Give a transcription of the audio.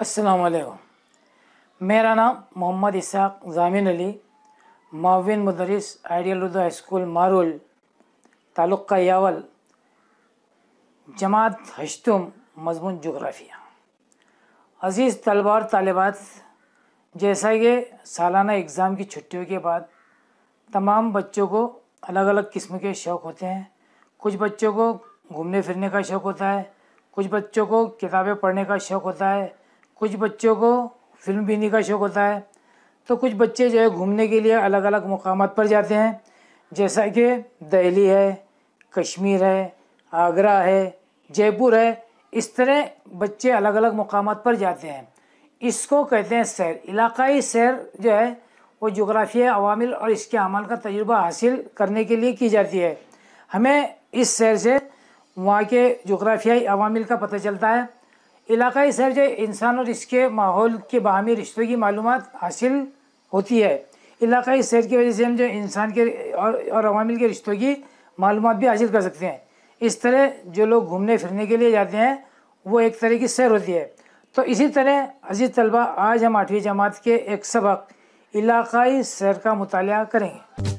वालेकुम मेरा नाम मोहम्मद इसाक जामिन अली माविन मदरस आइडियल उर्दू हाई स्कूल मारुल ताल्लुक़ का यावल जमात हशतुम मजमून जोग्राफिया अज़ीज़ तलबा और तालबात जैसा कि सालाना एग्ज़ाम की छुट्टियों के बाद तमाम बच्चों को अलग अलग किस्म के शौक़ होते हैं कुछ बच्चों को घूमने फिरने का शौक़ होता है कुछ बच्चों को किताबें पढ़ने का शौक़ होता है कुछ बच्चों को फिल्म बीनी का शौक़ होता है तो कुछ बच्चे जो है घूमने के लिए अलग अलग मकाम पर जाते हैं जैसा कि दहली है कश्मीर है आगरा है जयपुर है इस तरह बच्चे अलग अलग मकाम पर जाते हैं इसको कहते हैं सैर इलाकाई सैर जो है वो जोग्राफिया अवामिल और इसके अमल का तजुर्बा हासिल करने के लिए की जाती है हमें इस सैर से वहाँ के जोग्राफियाई अवामिल का पता चलता है इलाकाई जो इंसान और इसके माहौल के बाहमी रिश्तों की मालूम हासिल होती है इलाकाई सैर की वजह से हम जो इंसान के और और अवामिल के रिश्तों की मालूम भी हासिल कर सकते हैं इस तरह जो लोग घूमने फिरने के लिए जाते हैं वो एक तरह की सैर होती है तो इसी तरह अजीज़ तलबा आज हम आठवीं जमात के एक सबक इलाकाई सैर का मुताल करेंगे